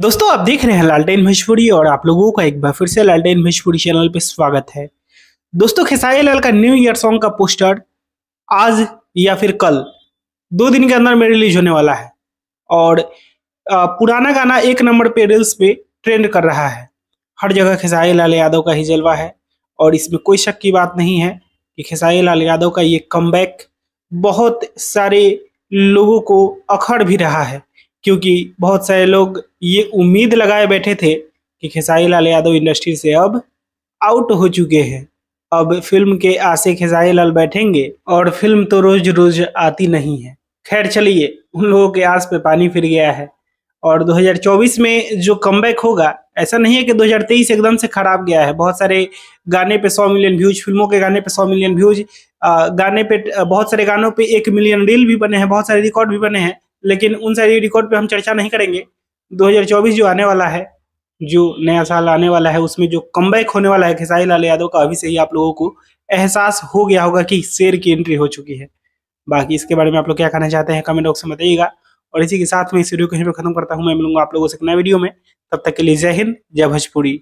दोस्तों आप देख रहे हैं लालटेन भोजपुरी और आप लोगों का एक बार फिर से लालटेन भोजपुरी चैनल पर स्वागत है दोस्तों खेसारी लाल का न्यू ईयर सॉन्ग का पोस्टर आज या फिर कल दो दिन के अंदर में रिलीज होने वाला है और पुराना गाना एक नंबर पे रील्स पे ट्रेंड कर रहा है हर जगह खेसारी लाल यादव का ही जलवा है और इसमें कोई शक की बात नहीं है कि खेसारी लाल यादव का ये कम बहुत सारे लोगों को अखड़ भी रहा है क्योंकि बहुत सारे लोग ये उम्मीद लगाए बैठे थे कि खेसारी लाल यादव इंडस्ट्री से अब आउट हो चुके हैं अब फिल्म के आसे खेसारी लाल बैठेंगे और फिल्म तो रोज रोज आती नहीं है खैर चलिए उन लोगों के आस पे पानी फिर गया है और 2024 में जो कम होगा ऐसा नहीं है कि 2023 एकदम से खराब गया है बहुत सारे गाने पे 100 मिलियन व्यूज फिल्मों के गाने पे 100 मिलियन व्यूज गाने पे बहुत सारे गानों पे एक मिलियन रील भी बने हैं बहुत सारे रिकॉर्ड भी बने हैं लेकिन उन सारी रिकॉर्ड पे हम चर्चा नहीं करेंगे 2024 जो आने वाला है जो नया साल आने वाला है उसमें जो कम होने वाला है खेसारी लाल यादव का अभी से ही आप लोगों को एहसास हो गया होगा कि शेर की एंट्री हो चुकी है बाकी इसके बारे में आप लोग क्या कहना चाहते हैं कमेंट बॉक्स में बताइएगा और इसी के साथ में इस वीडियो को यहीं पर खत्म करता हूँ मैं मिलूंगा आप लोगों से एक नए वीडियो में तब तक के लिए जय हिंद जय भोजपुरी